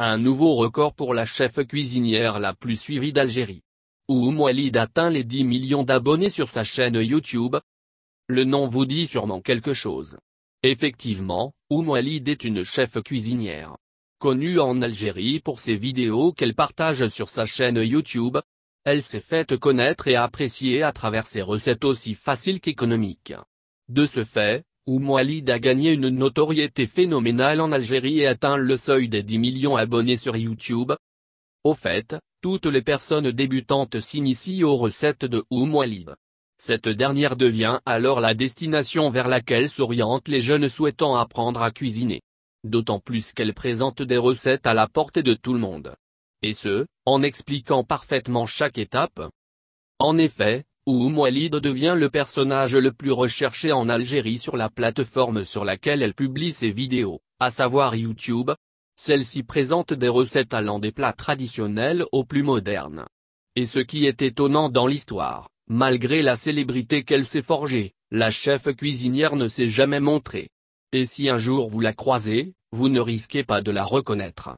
Un nouveau record pour la chef cuisinière la plus suivie d'Algérie. Oum Walid atteint les 10 millions d'abonnés sur sa chaîne YouTube. Le nom vous dit sûrement quelque chose. Effectivement, Oum est une chef cuisinière. Connue en Algérie pour ses vidéos qu'elle partage sur sa chaîne YouTube, elle s'est faite connaître et appréciée à travers ses recettes aussi faciles qu'économiques. De ce fait, où a gagné une notoriété phénoménale en Algérie et atteint le seuil des 10 millions abonnés sur YouTube. Au fait, toutes les personnes débutantes s'initient aux recettes de Oumoalib. Cette dernière devient alors la destination vers laquelle s'orientent les jeunes souhaitant apprendre à cuisiner. D'autant plus qu'elle présente des recettes à la portée de tout le monde. Et ce, en expliquant parfaitement chaque étape. En effet, où Moualid devient le personnage le plus recherché en Algérie sur la plateforme sur laquelle elle publie ses vidéos, à savoir YouTube. Celle-ci présente des recettes allant des plats traditionnels aux plus modernes. Et ce qui est étonnant dans l'histoire, malgré la célébrité qu'elle s'est forgée, la chef cuisinière ne s'est jamais montrée. Et si un jour vous la croisez, vous ne risquez pas de la reconnaître.